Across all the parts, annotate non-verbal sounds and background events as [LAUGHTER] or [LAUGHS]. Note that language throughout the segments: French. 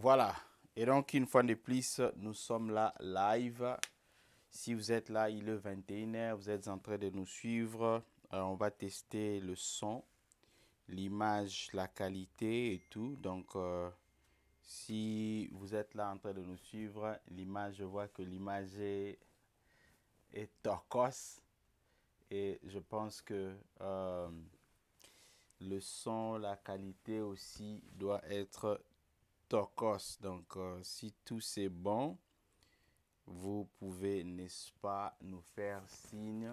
Voilà. Et donc, une fois de plus, nous sommes là live. Si vous êtes là, il est 21h, vous êtes en train de nous suivre. Euh, on va tester le son, l'image, la qualité et tout. Donc, euh, si vous êtes là en train de nous suivre, l'image, je vois que l'image est, est Et je pense que euh, le son, la qualité aussi doit être donc, euh, si tout c'est bon, vous pouvez, n'est-ce pas, nous faire signe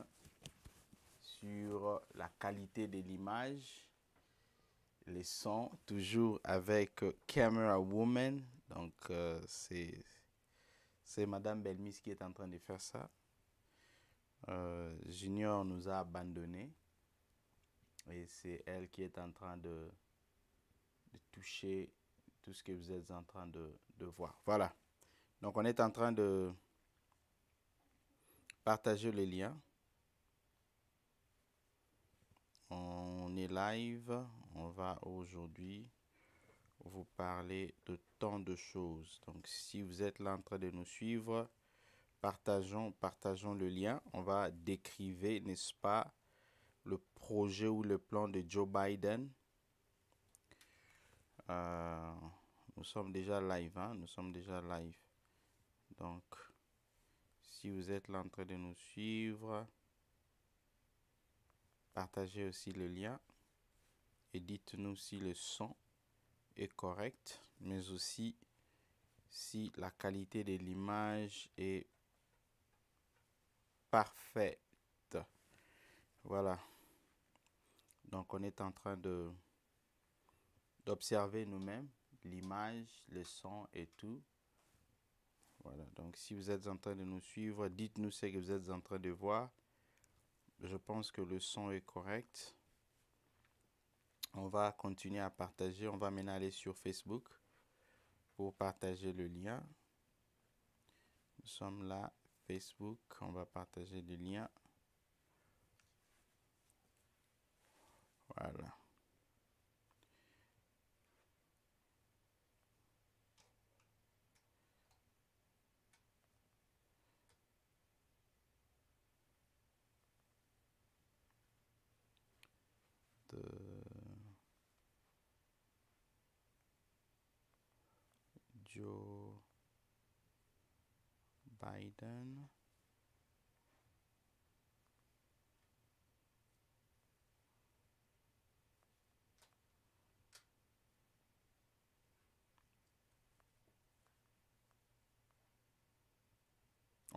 sur la qualité de l'image, les sons, toujours avec Camera Woman. Donc, euh, c'est, c'est Madame Belmis qui est en train de faire ça. Euh, Junior nous a abandonnés. Et c'est elle qui est en train de, de toucher tout ce que vous êtes en train de, voir. Voilà. Donc, on est en train de partager les liens On est live. On va aujourd'hui vous parler de tant de choses. Donc, si vous êtes là en train de nous suivre, partageons, partageons le lien. On va décrire, n'est-ce pas, le projet ou le plan de Joe Biden. Euh, nous sommes déjà live, hein? nous sommes déjà live. Donc, si vous êtes là en train de nous suivre, partagez aussi le lien et dites-nous si le son est correct, mais aussi si la qualité de l'image est parfaite. Voilà. Donc on est en train de d'observer nous-mêmes l'image, le son et tout. Voilà, donc si vous êtes en train de nous suivre, dites-nous ce que vous êtes en train de voir. Je pense que le son est correct. On va continuer à partager. On va maintenant aller sur Facebook pour partager le lien. Nous sommes là, Facebook. On va partager le lien. Voilà. Biden.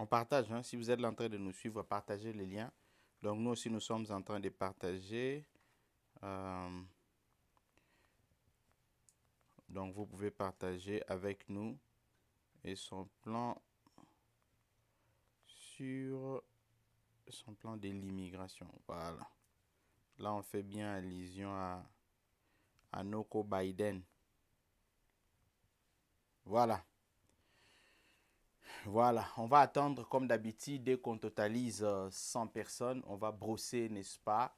On partage, hein? si vous êtes en de nous suivre, partagez les liens. Donc nous aussi, nous sommes en train de partager. Euh donc vous pouvez partager avec nous et son plan sur son plan de l'immigration. Voilà. Là, on fait bien allusion à, à Noko Biden. Voilà. Voilà, on va attendre comme d'habitude, dès qu'on totalise 100 euh, personnes, on va brosser, n'est-ce pas,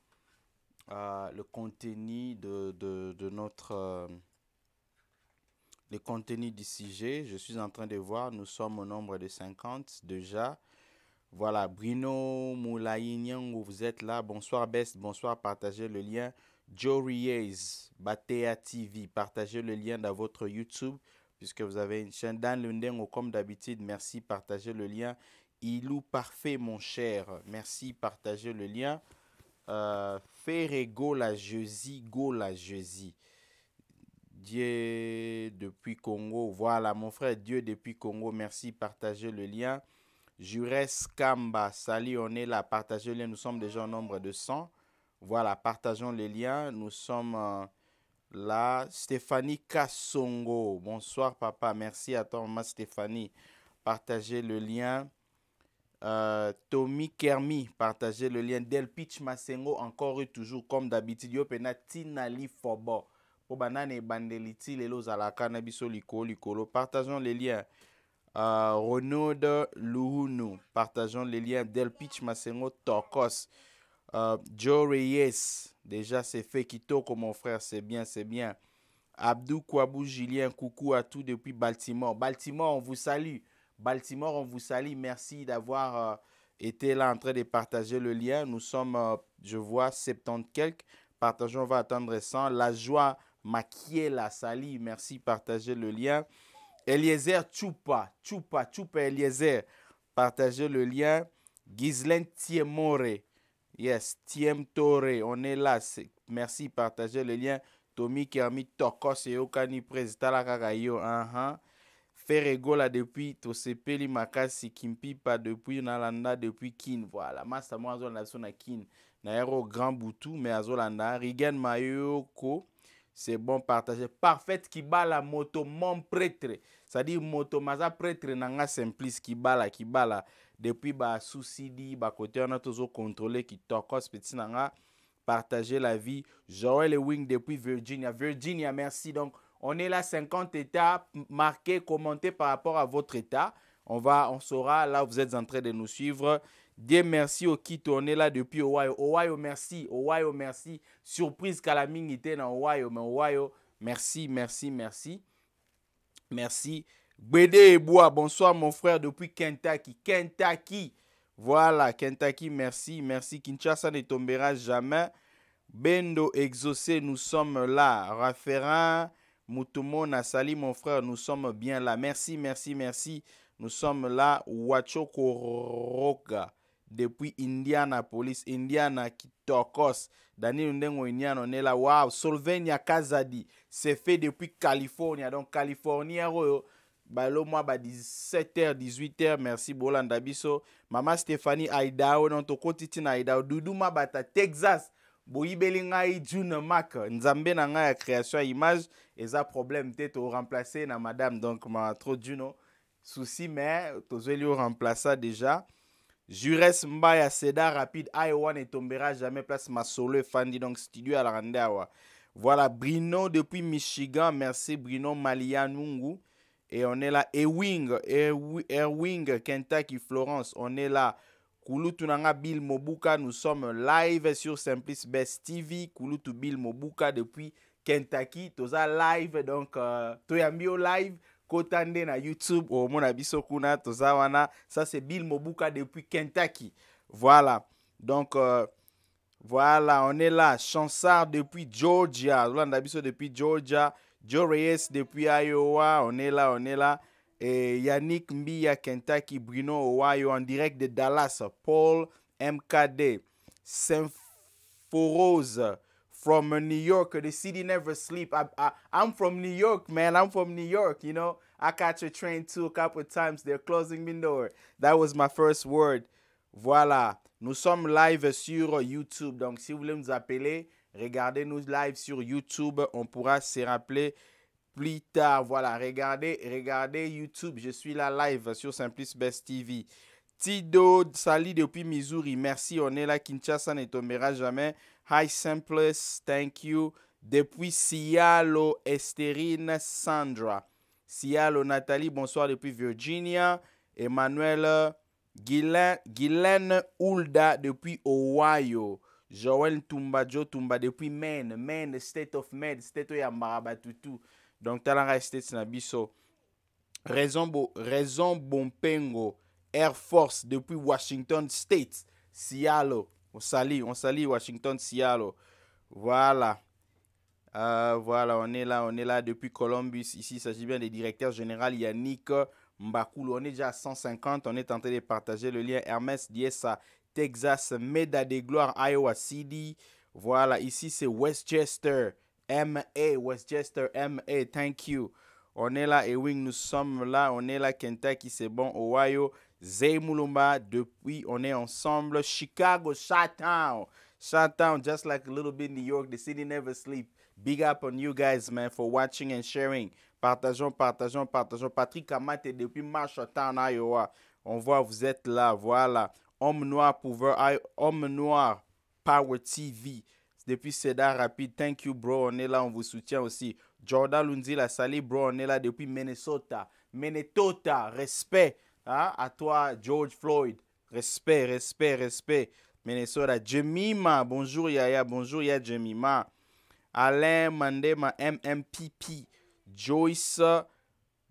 euh, le contenu de, de, de notre... Euh, le contenu du sujet. Je suis en train de voir, nous sommes au nombre de 50 déjà. Voilà, Bruno où vous êtes là. Bonsoir Best, bonsoir, partagez le lien. Joe Reyes, Batea TV, partagez le lien dans votre YouTube puisque vous avez une chaîne. Dan ou comme d'habitude, merci, partagez le lien. Ilou Parfait, mon cher, merci, partagez le lien. Euh, Ferrego la Jeusie, go la Dieu depuis Congo. Voilà, mon frère, Dieu depuis Congo. Merci, partagez le lien. Jurès Kamba, salut, on est là. Partagez le lien. Nous sommes déjà en nombre de 100. Voilà, partageons le lien. Nous sommes euh, là. Stéphanie Kassongo, bonsoir, papa. Merci à toi, Stéphanie. Partagez le lien. Euh, Tommy Kermi, partagez le lien. Delpitch Masengo, encore et toujours, comme d'habitude. Yo, Tinali Fobo po banane, ebandeli ntina lelo ozalaka partageons les liens euh, renaud luhunu partageons les liens Delpitch, masengo torcos euh, joe reyes déjà c'est fait kitoko mon frère c'est bien c'est bien abdou kwabou julien coucou à tout depuis baltimore baltimore on vous salue baltimore on vous salue merci d'avoir euh, été là en train de partager le lien nous sommes je vois 70 quelques partageons on va attendre 100 la joie Makiela Sali, merci, partager le lien. Eliezer Chupa, Chupa, Chupa Eliezer, partagez le lien. Ghislaine Tiemore, yes, Tiemtore, on est là, merci, partager le lien. Tommy Kermit Tokos et Okani la Kakayo, uh uh-huh. Ferregola depuis Tosepeli Makasi Kimpipa depuis Nalanda depuis Kin, voilà. Masta moi, Nation Sona Kin, Naero Grand Boutou, mais Azolanda, Rigan Mayoko, c'est bon partager parfaite qui bat la moto mon prêtre ça dire moto maza prêtre nanga simpliste qui bat la qui bat la depuis bah, souci bah, côté on a toujours contrôlé qui t'occupe petit nanga partager la vie Joël Wing depuis Virginia Virginia merci donc on est là 50 états marqués commentés par rapport à votre état on va on saura là vous êtes en train de nous suivre Dieu merci au qui est là depuis Ohio. Ohio, merci. Ohio, merci. Surprise était dans Ohio. Mais Ohio, merci, merci, merci. Merci. Bédé Bois. bonsoir mon frère depuis Kentucky. Kentucky. Voilà, Kentucky, merci, merci. Kinshasa ne tombera jamais. Bendo exaucé, nous sommes là. Rafferin, mutumona Nassali, mon frère, nous sommes bien là. Merci, merci, merci. Nous sommes là. Wachokoroka depuis indianapolis indiana kitokos Daniel ndengo est là. wow solvenia kazadi c'est fait depuis Californie. donc Californie, oh, oh, balo moi ba 17h 18h merci Bolandabiso, biso mama stéphanie aidao non ton côté, na bata texas boyibeli ngai june Mac. nzambe na ya création image image ça, problème au remplacé na madame donc ma trop juno souci mais tozweli remplacer déjà Jures Mbaya, Seda Rapide, Iowa ah, ne tombera jamais. Place Masole, Fandi, donc studio à la Randawa. Voilà, Brino depuis Michigan. Merci Brino Malianungu. Et on est là. Ewing, Wing Kentucky, Florence. On est là. Nanga, Bill Mobuka, nous sommes live sur Simplice Best TV. Kulutu Bill Mobuka depuis Kentucky. Toza live, donc, euh, Toyambio live kota na youtube omona biso kuna ça c'est bill mobuka depuis kentucky voilà donc euh, voilà on est là chansard depuis georgia olanda biso depuis georgia joe depuis iowa on est là on est là yannick mbia kentucky bruno ohio en direct de dallas paul mkd symphorose from New York. The city never sleep. I'm from New York, man. I'm from New York, you know. I catch a train too a couple times. They're closing me door. That was my first word. Voilà. Nous sommes live sur YouTube. Donc, si vous voulez nous appeler, regardez nous live sur YouTube. On pourra se rappeler plus tard. Voilà. Regardez, regardez YouTube. Je suis là live sur Simplice Best TV. Tido, salut depuis Missouri. Merci. On est là. Kinshasa ne tombera jamais. Hi, simples, thank you. Depuis Cialo, Estherine, Sandra. Cialo, Nathalie, bonsoir depuis Virginia. Emmanuel, Guylaine, Guylaine Hulda depuis Ohio. Joël, Tumba, Joe Tumba depuis Maine. Maine, State of Maine, State of Marabatutu. Donc, Talara State un Raison, raison Bompengo, Air Force depuis Washington State. Cialo. On salue, on salue Washington Seattle. Voilà. Euh, voilà, on est là, on est là depuis Columbus. Ici, il s'agit bien des directeurs généraux Yannick Mbakulu. On est déjà à 150. On est tenté de partager le lien Hermès Diesa, Texas, Meda des Gloires, Iowa City. Voilà, ici c'est Westchester, MA, Westchester, MA, thank you. On est là, Ewing, nous sommes là, on est là, Kentucky, c'est bon, Ohio, Zay Depuis, on est ensemble. Chicago, Shatown. Shatown, just like a little bit New York, the city never sleep. Big up on you guys, man, for watching and sharing. Partageons, partageons, partageons. Patrick Amate, depuis Marshalltown, Iowa. On voit, vous êtes là, voilà. Homme Noir Power, Homme Noir Power TV. Depuis Cedar Rapide, thank you, bro. On est là, on vous soutient aussi. Jordan Lundi, la salle bro, on est là depuis Minnesota. Minnesota, respect. Hein? À toi, George Floyd. Respect, respect, respect. Minnesota. Jemima. Bonjour, Yaya. Bonjour, Yaya Jemima. Alain Mandema, MMPP. Joyce.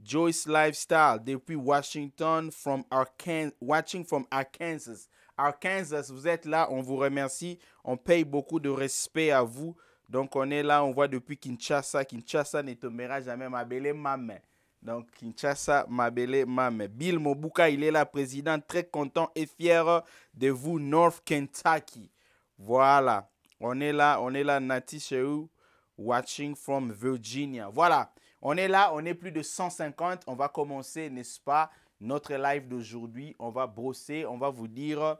Joyce Lifestyle depuis Washington from Arkansas, watching from Arkansas. Arkansas, vous êtes là, on vous remercie, on paye beaucoup de respect à vous. Donc on est là, on voit depuis Kinshasa, Kinshasa ne tombera jamais ma belle maman. Donc, Kinshasa, Mabele, Mame. Bill Mobuka, il est là, président, très content et fier de vous, North Kentucky. Voilà, on est là, on est là, Nati Shehu, watching from Virginia. Voilà, on est là, on est plus de 150. On va commencer, n'est-ce pas, notre live d'aujourd'hui. On va brosser, on va vous dire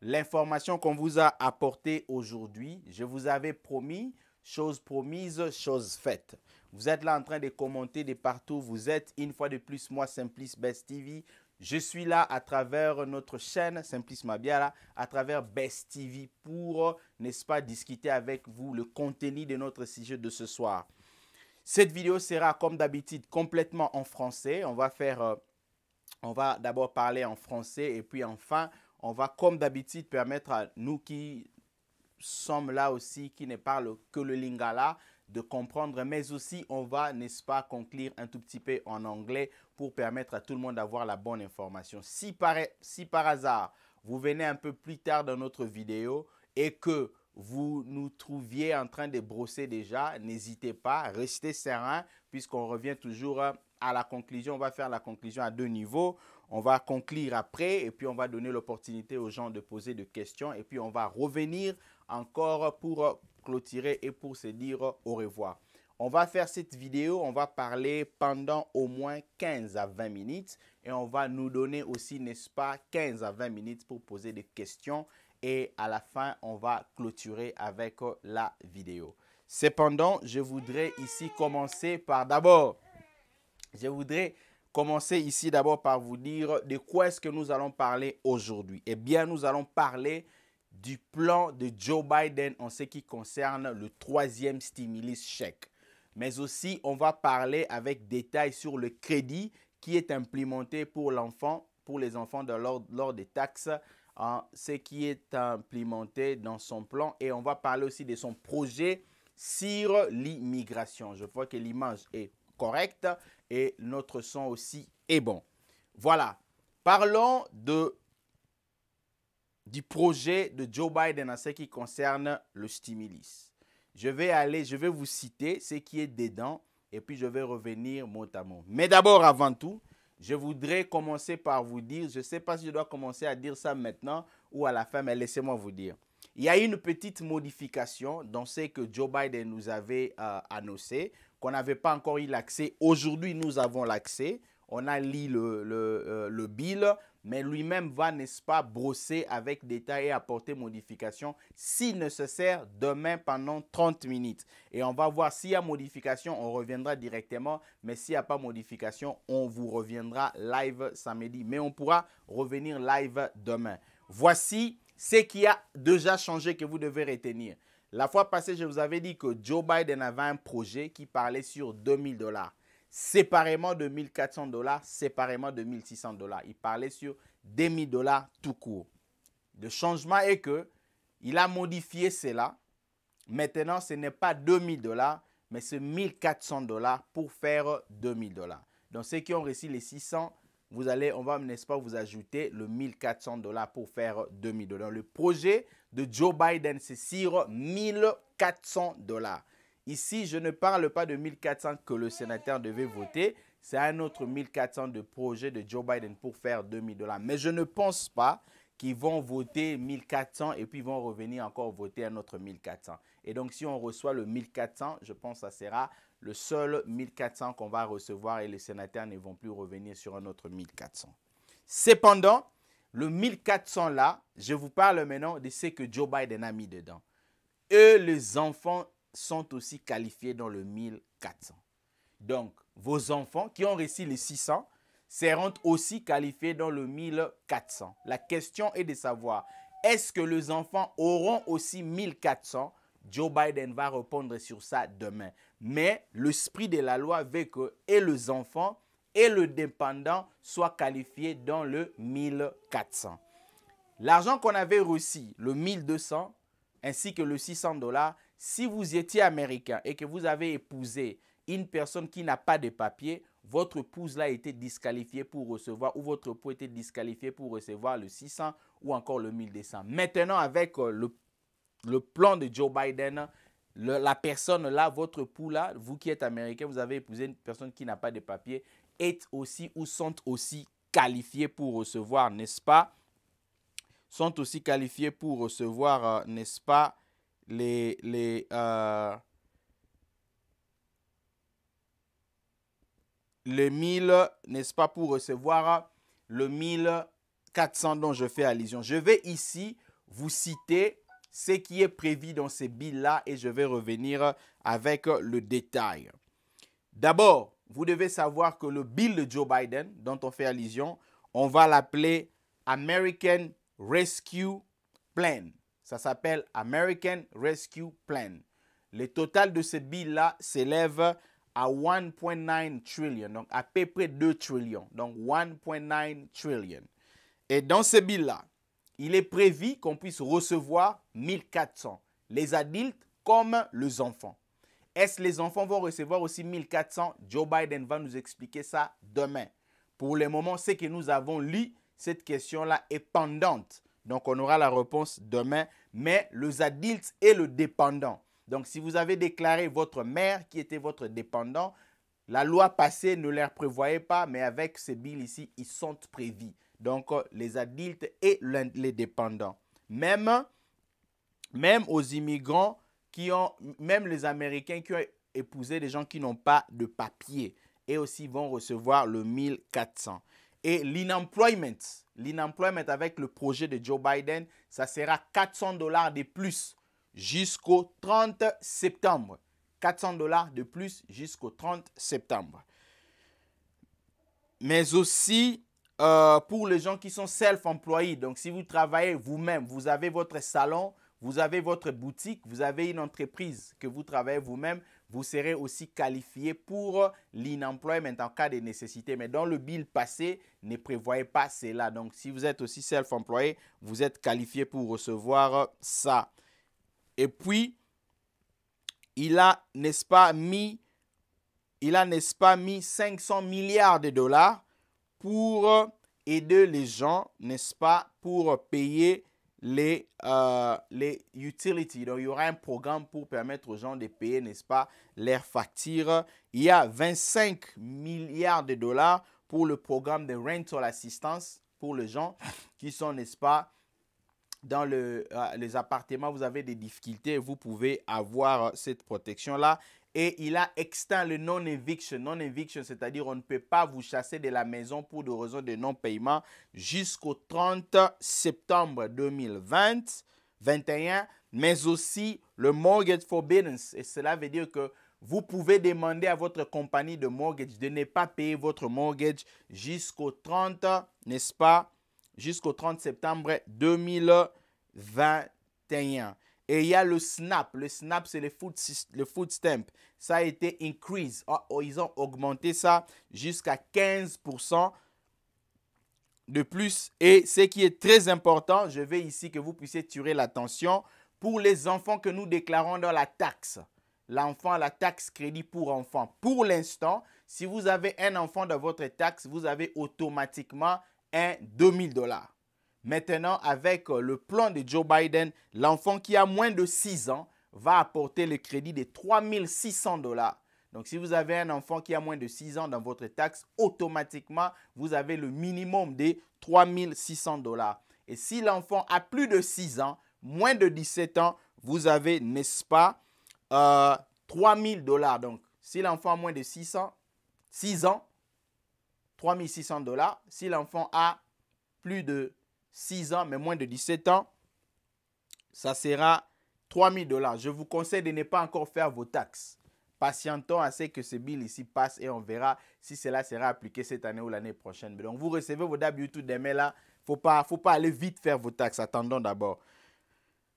l'information qu'on vous a apportée aujourd'hui. Je vous avais promis, chose promise, chose faite. Vous êtes là en train de commenter de partout. Vous êtes une fois de plus moi, Simplice Best TV. Je suis là à travers notre chaîne Simplice Mabiala, à travers Best TV pour, n'est-ce pas, discuter avec vous le contenu de notre sujet de ce soir. Cette vidéo sera comme d'habitude complètement en français. On va faire, euh, on va d'abord parler en français et puis enfin, on va comme d'habitude permettre à nous qui sommes là aussi, qui ne parlent que le lingala, de comprendre, mais aussi on va, n'est-ce pas, conclure un tout petit peu en anglais pour permettre à tout le monde d'avoir la bonne information. Si par, si par hasard, vous venez un peu plus tard dans notre vidéo et que vous nous trouviez en train de brosser déjà, n'hésitez pas, restez serein puisqu'on revient toujours euh, à la conclusion. On va faire la conclusion à deux niveaux. On va conclure après et puis on va donner l'opportunité aux gens de poser des questions et puis on va revenir encore pour clôturer et pour se dire au revoir. On va faire cette vidéo, on va parler pendant au moins 15 à 20 minutes et on va nous donner aussi, n'est-ce pas, 15 à 20 minutes pour poser des questions et à la fin, on va clôturer avec la vidéo. Cependant, je voudrais ici commencer par d'abord, je voudrais commencer ici d'abord par vous dire de quoi est-ce que nous allons parler aujourd'hui. Eh bien, nous allons parler du plan de Joe Biden en ce qui concerne le troisième stimulus chèque. Mais aussi, on va parler avec détail sur le crédit qui est implémenté pour l'enfant, pour les enfants de lors, lors, des taxes, hein, ce qui est implémenté dans son plan. Et on va parler aussi de son projet sur l'immigration. Je vois que l'image est correcte et notre son aussi est bon. Voilà. Parlons de du projet de Joe Biden en ce qui concerne le stimulus. Je vais aller, je vais vous citer ce qui est dedans et puis je vais revenir mot à mot. Mais d'abord, avant tout, je voudrais commencer par vous dire, je ne sais pas si je dois commencer à dire ça maintenant ou à la fin, mais laissez-moi vous dire. Il y a une petite modification dans ce que Joe Biden nous avait euh, annoncé, qu'on n'avait pas encore eu l'accès. Aujourd'hui, nous avons l'accès. On a lu le, le, euh, le bill mais lui-même va, n'est-ce pas, brosser avec détail et apporter modification si nécessaire demain pendant 30 minutes. Et on va voir s'il y a modification, on reviendra directement, mais s'il n'y a pas modification, on vous reviendra live samedi, mais on pourra revenir live demain. Voici ce qui a déjà changé que vous devez retenir. La fois passée, je vous avais dit que Joe Biden avait un projet qui parlait sur 2000 dollars séparément de 1400 dollars, séparément de 1600 dollars. Il parlait sur 2000 dollars tout court. Le changement est que il a modifié cela. Maintenant, ce n'est pas 2000 dollars, mais c'est 1400 dollars pour faire 2000 dollars. Donc, ceux qui ont réussi les 600, vous allez, on va, n'est-ce pas, vous ajouter le 1400 dollars pour faire 2000 dollars. Le projet de Joe Biden, c'est sur 1400 dollars. Ici, je ne parle pas de 1400 que le sénateur devait voter. C'est un autre 1400 de projet de Joe Biden pour faire 2000 dollars. Mais je ne pense pas qu'ils vont voter 1400 et puis vont revenir encore voter un autre 1400. Et donc, si on reçoit le 1400, je pense que ça sera le seul 1400 qu'on va recevoir et les sénateurs ne vont plus revenir sur un autre 1400. Cependant, le 1400 là, je vous parle maintenant de ce que Joe Biden a mis dedans. Eux, les enfants, sont aussi qualifiés dans le 1400. Donc, vos enfants qui ont réussi les 600 seront aussi qualifiés dans le 1400. La question est de savoir, est-ce que les enfants auront aussi 1400 Joe Biden va répondre sur ça demain. Mais l'esprit de la loi veut que et les enfants et le dépendant soient qualifiés dans le 1400. L'argent qu'on avait reçu, le 1200 ainsi que le 600 dollars, si vous étiez américain et que vous avez épousé une personne qui n'a pas de papier, votre épouse là été disqualifiée pour recevoir ou votre époux était disqualifié pour recevoir le 600 ou encore le 1200. Maintenant, avec euh, le, plan de Joe Biden, la personne là, votre époux là, vous qui êtes américain, vous avez épousé une personne qui n'a pas de papier, est aussi ou sont aussi qualifiés pour recevoir, n'est-ce pas Sont aussi qualifiés pour recevoir, euh, n'est-ce pas les, les, euh, n'est-ce pas, pour recevoir le 1400 dont je fais allusion. Je vais ici vous citer ce qui est prévu dans ces billes-là et je vais revenir avec le détail. D'abord, vous devez savoir que le bill de Joe Biden, dont on fait allusion, on va l'appeler American Rescue Plan. Ça s'appelle American Rescue Plan. Le total de ces bille-là s'élève à 1.9 trillion, donc à peu près 2 trillions. Donc 1.9 trillion. Et dans ce bill-là, il est prévu qu'on puisse recevoir 1400, les adultes comme les enfants. Est-ce les enfants vont recevoir aussi 1400 Joe Biden va nous expliquer ça demain. Pour le moment, ce que nous avons lu, cette question-là est pendante donc on aura la réponse demain. Mais les adultes et le dépendant. Donc si vous avez déclaré votre mère qui était votre dépendant, la loi passée ne les prévoyait pas, mais avec ces bill ici, ils sont prévus. Donc euh, les adultes et les dépendants. Même, même aux immigrants qui ont, même les Américains qui ont épousé des gens qui n'ont pas de papier et aussi vont recevoir le 1400. Et l'inemployment, mais avec le projet de Joe Biden, ça sera 400 dollars de plus jusqu'au 30 septembre. 400 dollars de plus jusqu'au 30 septembre. Mais aussi euh, pour les gens qui sont self-employés. Donc si vous travaillez vous-même, vous avez votre salon, vous avez votre boutique, vous avez une entreprise que vous travaillez vous-même, vous serez aussi qualifié pour mais en cas de nécessité. Mais dans le bill passé, ne prévoyez pas cela. Donc, si vous êtes aussi self-employé, vous êtes qualifié pour recevoir ça. Et puis, il a, n'est-ce pas, mis, il a, n'est-ce pas, mis 500 milliards de dollars pour aider les gens, n'est-ce pas, pour payer les, euh, les utilities. Donc, il y aura un programme pour permettre aux gens de payer, n'est-ce pas, leurs factures. Il y a 25 milliards de dollars pour le programme de rental assistance pour les gens qui sont, n'est-ce pas, dans le, euh, les appartements, vous avez des difficultés, vous pouvez avoir cette protection-là et il a extinct le non-eviction. Non-eviction, c'est-à-dire on ne peut pas vous chasser de la maison pour des raisons de non-paiement jusqu'au 30 septembre 2020, 21, mais aussi le mortgage forbearance. Et cela veut dire que vous pouvez demander à votre compagnie de mortgage de ne pas payer votre mortgage jusqu'au 30, n'est-ce pas, jusqu'au 30 septembre 2021. Et il y a le snap. Le snap, c'est le food, stamp. Ça a été increase. Oh, oh, ils ont augmenté ça jusqu'à 15% de plus. Et ce qui est très important, je vais ici que vous puissiez tirer l'attention pour les enfants que nous déclarons dans la taxe. L'enfant, la taxe crédit pour enfant. Pour l'instant, si vous avez un enfant dans votre taxe, vous avez automatiquement un 2000 dollars. Maintenant, avec euh, le plan de Joe Biden, l'enfant qui a moins de 6 ans va apporter le crédit de 3600 dollars. Donc, si vous avez un enfant qui a moins de 6 ans dans votre taxe, automatiquement, vous avez le minimum des 3600 dollars. Et si l'enfant a plus de 6 ans, moins de 17 ans, vous avez, n'est-ce pas, 3000 euh, dollars. Donc, si l'enfant a moins de 600, 6 ans, 3600 dollars. Si l'enfant a plus de 6 ans, mais moins de 17 ans, ça sera 3 000 dollars. Je vous conseille de ne pas encore faire vos taxes. Patientons à ce que ce bill ici passe et on verra si cela sera appliqué cette année ou l'année prochaine. donc, vous recevez vos W2 demain là. Il ne pas, faut pas aller vite faire vos taxes. Attendons d'abord.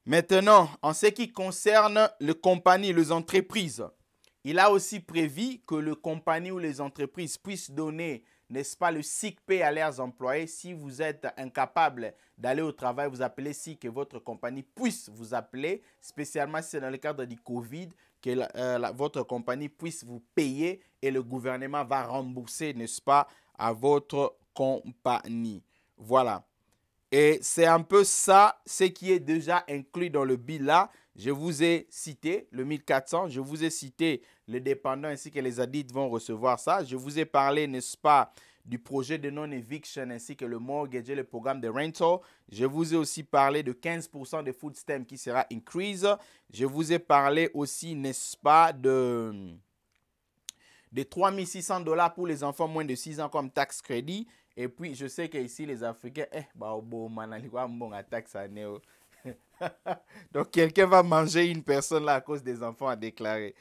Maintenant, en ce qui concerne les compagnies, les entreprises, il a aussi prévu que les compagnies ou les entreprises puissent donner n'est-ce pas, le SICP à leurs employés. Si vous êtes incapable d'aller au travail, vous appelez si que votre compagnie puisse vous appeler, spécialement si c'est dans le cadre du Covid, que euh, votre compagnie puisse vous payer et le gouvernement va rembourser, n'est-ce pas, à votre compagnie. Voilà. Et c'est un peu ça, ce qui est déjà inclus dans le bilan je vous ai cité le 1400, je vous ai cité les dépendants ainsi que les addicts vont recevoir ça. Je vous ai parlé, n'est-ce pas, du projet de non-eviction ainsi que le mortgage et le programme de rental. Je vous ai aussi parlé de 15% de food stem qui sera increase. Je vous ai parlé aussi, n'est-ce pas, de de 3600 dollars pour les enfants moins de 6 ans comme taxe crédit. Et puis, je sais qu'ici, les Africains, eh, bah, bon, man, taxe à [LAUGHS] Donc quelqu'un va manger une personne là à cause des enfants à déclarer.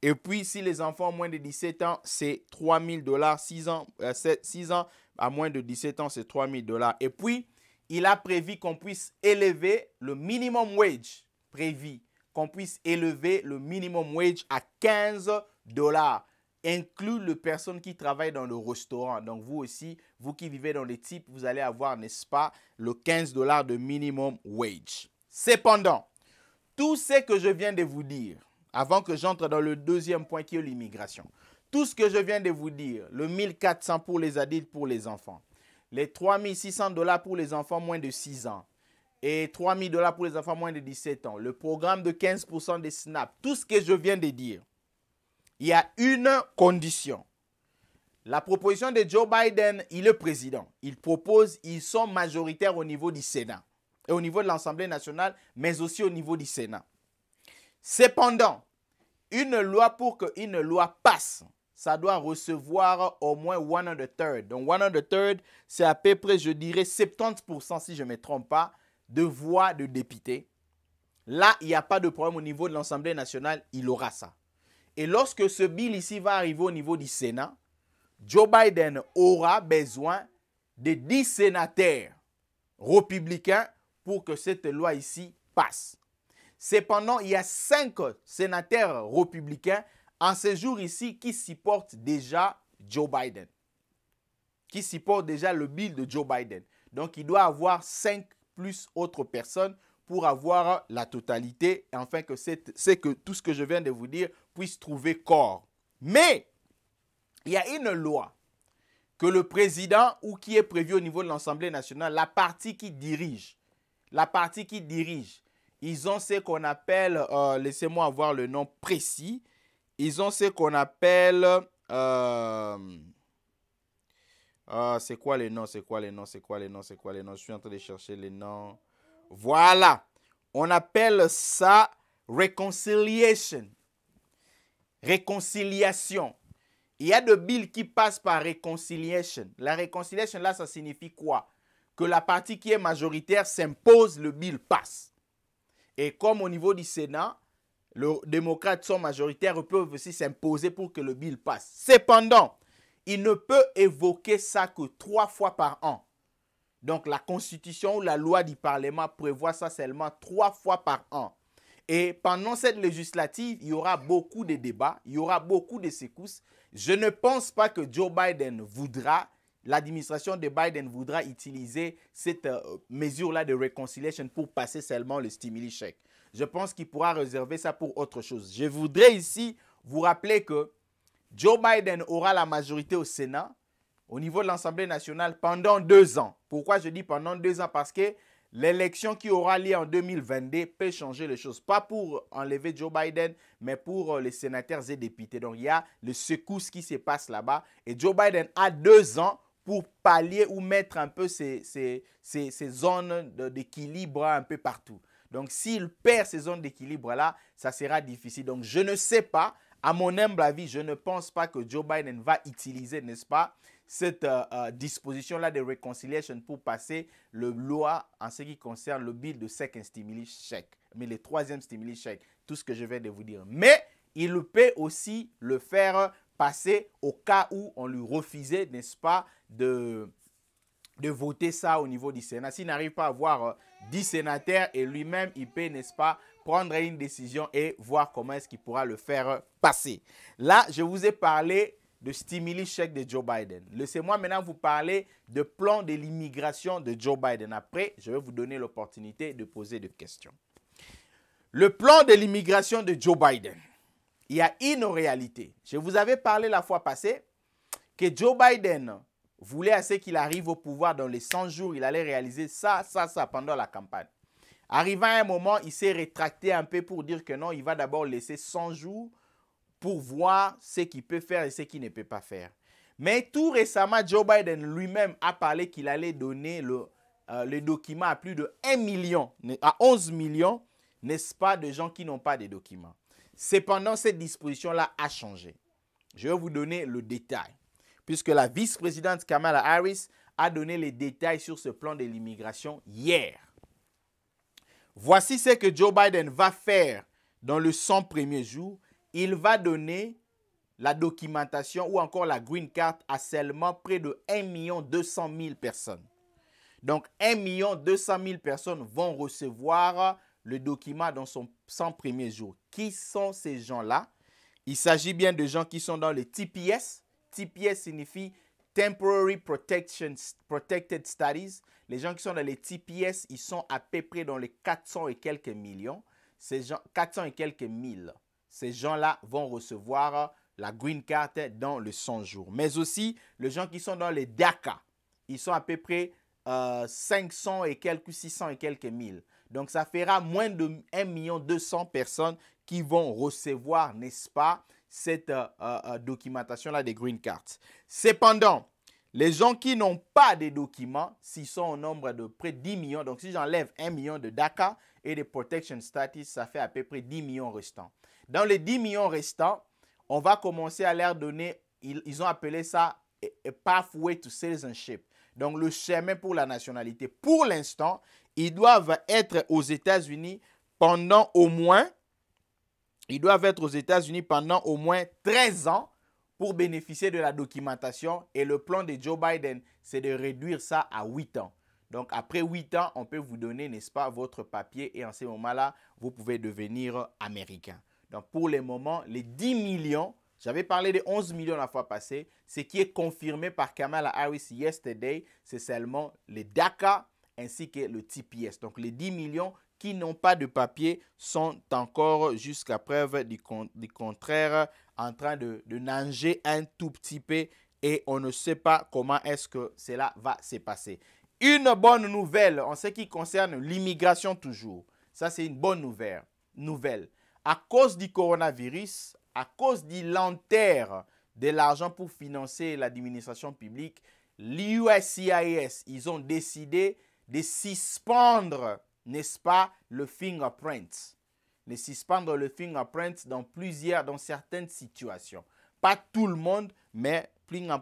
Et puis si les enfants ont moins de 17 ans, c'est 3 000 dollars. 6 ans, 6 euh, ans à moins de 17 ans, c'est 3 000 dollars. Et puis, il a prévu qu'on puisse élever le minimum wage prévu, qu'on puisse élever le minimum wage à 15 dollars inclut les personnes qui travaillent dans le restaurant. Donc vous aussi, vous qui vivez dans les types, vous allez avoir, n'est-ce pas, le 15 dollars de minimum wage. Cependant, tout ce que je viens de vous dire, avant que j'entre dans le deuxième point qui est l'immigration, tout ce que je viens de vous dire, le 1400 pour les adultes, pour les enfants, les 3600 dollars pour les enfants moins de 6 ans et 3000 dollars pour les enfants moins de 17 ans, le programme de 15% des SNAP, tout ce que je viens de dire, il y a une condition. La proposition de Joe Biden, il est président. Il propose, ils sont majoritaires au niveau du Sénat et au niveau de l'Assemblée nationale, mais aussi au niveau du Sénat. Cependant, une loi pour qu'une loi passe, ça doit recevoir au moins one and the third. Donc one of the third, c'est à peu près, je dirais, 70%, si je ne me trompe pas, de voix de députés. Là, il n'y a pas de problème au niveau de l'Assemblée nationale, il aura ça. Et lorsque ce bill ici va arriver au niveau du Sénat, Joe Biden aura besoin de 10 sénateurs républicains pour que cette loi ici passe. Cependant, il y a 5 sénateurs républicains en ce jour ici qui supportent déjà Joe Biden, qui supportent déjà le bill de Joe Biden. Donc, il doit avoir 5 plus autres personnes pour avoir la totalité, enfin que, c'est, que tout ce que je viens de vous dire trouver corps. Mais il y a une loi que le président ou qui est prévu au niveau de l'Assemblée nationale, la partie qui dirige, la partie qui dirige, ils ont ce qu'on appelle, euh, laissez-moi avoir le nom précis, ils ont ce qu'on appelle, euh, euh, c'est quoi les noms, c'est quoi les noms, c'est quoi les noms, c'est quoi les noms, je suis en train de chercher les noms. Voilà, on appelle ça reconciliation réconciliation. Il y a des bills qui passent par réconciliation. La réconciliation, là, ça signifie quoi Que la partie qui est majoritaire s'impose, le bill passe. Et comme au niveau du Sénat, les démocrates sont majoritaires, peuvent aussi s'imposer pour que le bill passe. Cependant, il ne peut évoquer ça que trois fois par an. Donc la Constitution ou la loi du Parlement prévoit ça seulement trois fois par an. Et pendant cette législative, il y aura beaucoup de débats, il y aura beaucoup de secousses. Je ne pense pas que Joe Biden voudra, l'administration de Biden voudra utiliser cette euh, mesure-là de réconciliation pour passer seulement le stimuli chèque. Je pense qu'il pourra réserver ça pour autre chose. Je voudrais ici vous rappeler que Joe Biden aura la majorité au Sénat, au niveau de l'Assemblée nationale, pendant deux ans. Pourquoi je dis pendant deux ans Parce que L'élection qui aura lieu en 2022 peut changer les choses. Pas pour enlever Joe Biden, mais pour euh, les sénateurs et députés. Donc il y a le secousse qui se passe là-bas. Et Joe Biden a deux ans pour pallier ou mettre un peu ces, ces zones d'équilibre un peu partout. Donc s'il perd ces zones d'équilibre-là, ça sera difficile. Donc je ne sais pas, à mon humble avis, je ne pense pas que Joe Biden va utiliser, n'est-ce pas, cette euh, euh, disposition-là de réconciliation pour passer le loi en ce qui concerne le bill de second stimulus chèque, mais le troisième stimuli chèque, tout ce que je viens de vous dire. Mais il peut aussi le faire passer au cas où on lui refusait, n'est-ce pas, de, de voter ça au niveau du Sénat. S'il n'arrive pas à avoir 10 euh, sénateurs et lui-même, il peut, n'est-ce pas, prendre une décision et voir comment est-ce qu'il pourra le faire passer. Là, je vous ai parlé de stimuli chèque de Joe Biden. Laissez-moi maintenant vous parler de plan de l'immigration de Joe Biden. Après, je vais vous donner l'opportunité de poser des questions. Le plan de l'immigration de Joe Biden, il y a une réalité. Je vous avais parlé la fois passée que Joe Biden voulait à ce qu'il arrive au pouvoir dans les 100 jours, il allait réaliser ça, ça, ça pendant la campagne. Arrivant à un moment, il s'est rétracté un peu pour dire que non, il va d'abord laisser 100 jours pour voir ce qu'il peut faire et ce qu'il ne peut pas faire. Mais tout récemment, Joe Biden lui-même a parlé qu'il allait donner le, euh, document à plus de 1 million, à 11 millions, n'est-ce pas, de gens qui n'ont pas de documents. Cependant, cette disposition-là a changé. Je vais vous donner le détail, puisque la vice-présidente Kamala Harris a donné les détails sur ce plan de l'immigration hier. Voici ce que Joe Biden va faire dans le 100 premiers jours il va donner la documentation ou encore la green card à seulement près de 1,2 200 de personnes. Donc 1,2 200 de personnes vont recevoir le document dans son 100 premiers jours. Qui sont ces gens-là Il s'agit bien de gens qui sont dans les TPS. TPS signifie Temporary Protection, Protected Studies. Les gens qui sont dans les TPS, ils sont à peu près dans les 400 et quelques millions. Ces gens, 400 et quelques mille ces gens-là vont recevoir euh, la green card dans le 100 jours. Mais aussi, les gens qui sont dans les DACA, ils sont à peu près 500 euh, et quelques, 600 et quelques mille. Donc, ça fera moins de 1 million 200 personnes qui vont recevoir, n'est-ce pas, cette euh, documentation-là des green cards. Cependant, les gens qui n'ont pas de documents, s'ils sont au nombre de près de 10 millions, donc si j'enlève 1 million de DACA et de Protection Status, ça fait à peu près 10 millions restants. Dans les 10 millions restants, on va commencer à leur donner, ils, ont appelé ça eh, eh, pathway to citizenship, donc le chemin pour la nationalité. Pour l'instant, ils doivent être aux États-Unis pendant au moins, ils doivent être aux États-Unis pendant au moins 13 ans pour bénéficier de la documentation. Et le plan de Joe Biden, c'est de réduire ça à 8 ans. Donc après 8 ans, on peut vous donner, n'est-ce pas, votre papier et en ce moment-là, vous pouvez devenir américain. Donc pour le moment, les 10 millions, j'avais parlé des 11 millions la fois passée, ce qui est confirmé par Kamala Harris yesterday, c'est seulement les DACA ainsi que le TPS. Donc les 10 millions qui n'ont pas de papier sont encore, jusqu'à preuve du, contraire, en train de, nager un tout petit peu et on ne sait pas comment est-ce que cela va se passer. Une bonne nouvelle en ce qui concerne l'immigration toujours. Ça, c'est une bonne nouvelle à cause du coronavirus, à cause du l'enterre de l'argent pour financer l'administration publique, l'USCIS, ils ont décidé de suspendre, n'est-ce pas, le fingerprint. De suspendre le fingerprint dans plusieurs, dans certaines situations. Pas tout le monde, mais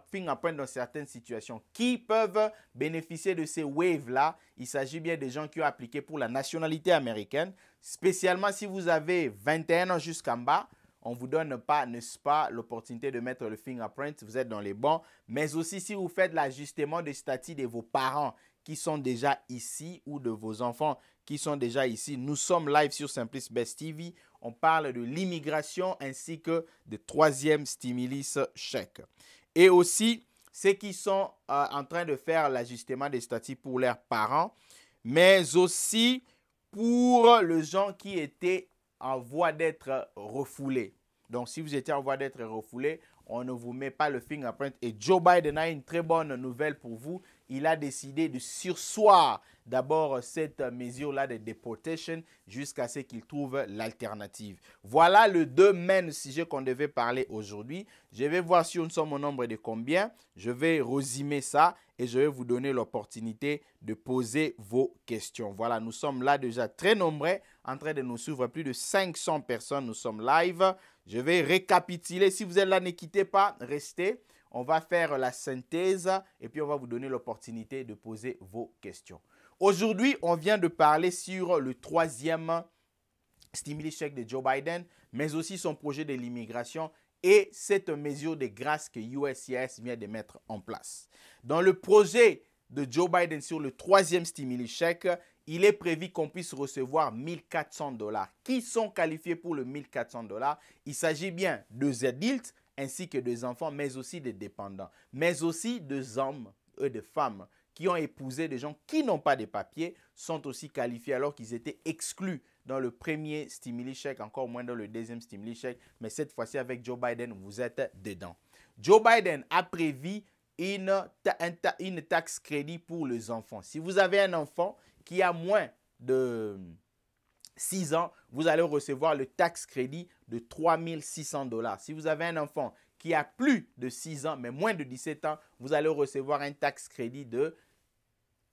fingerprint dans certaines situations. Qui peuvent bénéficier de ces waves-là Il s'agit bien des gens qui ont appliqué pour la nationalité américaine, Spécialement si vous avez 21 ans jusqu'en bas, on vous donne pas, n'est-ce pas, l'opportunité de mettre le fingerprint, vous êtes dans les bons. Mais aussi si vous faites l'ajustement de statut de vos parents qui sont déjà ici ou de vos enfants qui sont déjà ici. Nous sommes live sur Simplice Best TV. On parle de l'immigration ainsi que de troisième stimulus chèque. Et aussi ceux qui sont euh, en train de faire l'ajustement des statuts pour leurs parents, mais aussi pour les gens qui étaient en voie d'être refoulés. Donc, si vous étiez en voie d'être refoulé, on ne vous met pas le fingerprint. Et Joe Biden a une très bonne nouvelle pour vous. Il a décidé de sursoir d'abord cette mesure-là de déportation jusqu'à ce qu'ils trouvent l'alternative. Voilà le domaine sujet qu'on devait parler aujourd'hui. Je vais voir si nous sommes au nombre de combien. Je vais résumer ça et je vais vous donner l'opportunité de poser vos questions. Voilà, nous sommes là déjà très nombreux, en train de nous suivre. Plus de 500 personnes, nous sommes live. Je vais récapituler. Si vous êtes là, ne quittez pas, restez. On va faire la synthèse et puis on va vous donner l'opportunité de poser vos questions. Aujourd'hui, on vient de parler sur le troisième stimuli chèque de Joe Biden, mais aussi son projet de l'immigration et cette mesure de grâce que USCIS vient de mettre en place. Dans le projet de Joe Biden sur le troisième stimuli chèque, il est prévu qu'on puisse recevoir 1400 dollars. Qui sont qualifiés pour le 1400 dollars Il s'agit bien de adultes ainsi que des enfants, mais aussi des dépendants, mais aussi des hommes et des femmes qui ont épousé des gens qui n'ont pas de papiers sont aussi qualifiés alors qu'ils étaient exclus dans le premier stimuli chèque, encore moins dans le deuxième stimuli chèque. Mais cette fois-ci, avec Joe Biden, vous êtes dedans. Joe Biden a prévu une, une taxe crédit pour les enfants. Si vous avez un enfant qui a moins de 6 ans, vous allez recevoir le taxe crédit de 3600 dollars. Si vous avez un enfant qui a plus de 6 ans, mais moins de 17 ans, vous allez recevoir un taxe crédit de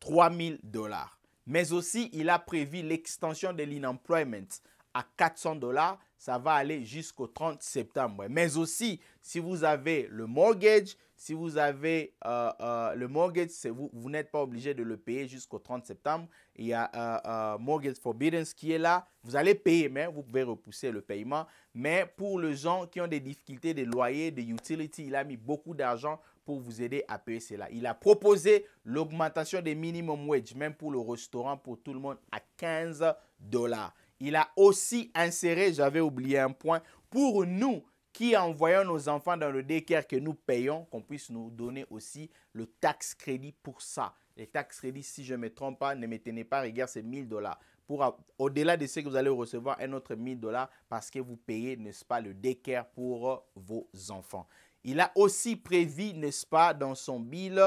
3000 dollars. Mais aussi, il a prévu l'extension de l'unemployment à 400 dollars. Ça va aller jusqu'au 30 septembre. Mais aussi, si vous avez le mortgage, si vous avez euh, euh, le mortgage, vous, vous n'êtes pas obligé de le payer jusqu'au 30 septembre. Il y a euh, Mortgage forbidden qui est là. Vous allez payer, mais vous pouvez repousser le paiement. Mais pour les gens qui ont des difficultés de loyer, de utility, il a mis beaucoup d'argent pour vous aider à payer cela. Il a proposé l'augmentation des minimum wage, même pour le restaurant, pour tout le monde, à 15 dollars. Il a aussi inséré, j'avais oublié un point, pour nous qui envoyons nos enfants dans le décaire que nous payons, qu'on puisse nous donner aussi le taxe crédit pour ça. Le taxes crédit, si je ne me trompe pas, ne me tenez pas, regarde, c'est 1000 dollars. Pour, au-delà de ce que vous allez recevoir, un autre 1000 dollars parce que vous payez, n'est-ce pas, le décaire pour vos enfants. Il a aussi prévu, n'est-ce pas, dans son bill,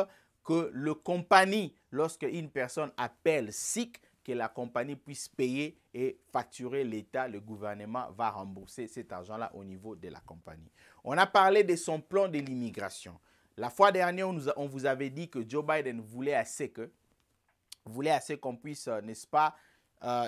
que le compagnie, lorsque une personne appelle SIC, que la compagnie puisse payer et facturer l'État, le gouvernement va rembourser cet argent-là au niveau de la compagnie. On a parlé de son plan de l'immigration. La fois dernière, on, on, vous avait dit que Joe Biden voulait assez que voulait assez qu'on puisse, euh, n'est-ce pas,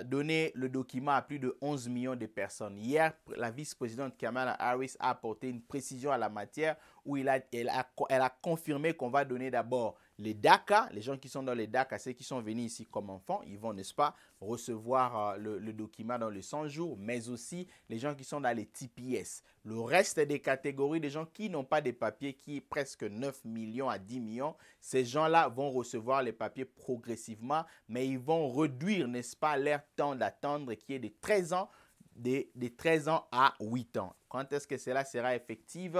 donner le document à plus de 11 millions de personnes. Hier, la vice-présidente Kamala Harris a apporté une précision à la matière où elle a confirmé qu'on va donner d'abord les DACA, les gens qui sont dans les DACA, ceux qui sont venus ici comme enfants, ils vont, n'est-ce pas, recevoir euh, le, document dans les 100 jours, mais aussi les gens qui sont dans les TPS. Le reste des catégories des gens qui n'ont pas de papiers, qui est presque 9 millions à 10 millions, ces gens-là vont recevoir les papiers progressivement, mais ils vont réduire, n'est-ce pas, leur temps d'attendre qui est de 13 ans, de, 13 ans à 8 ans. Quand est-ce que cela sera effectif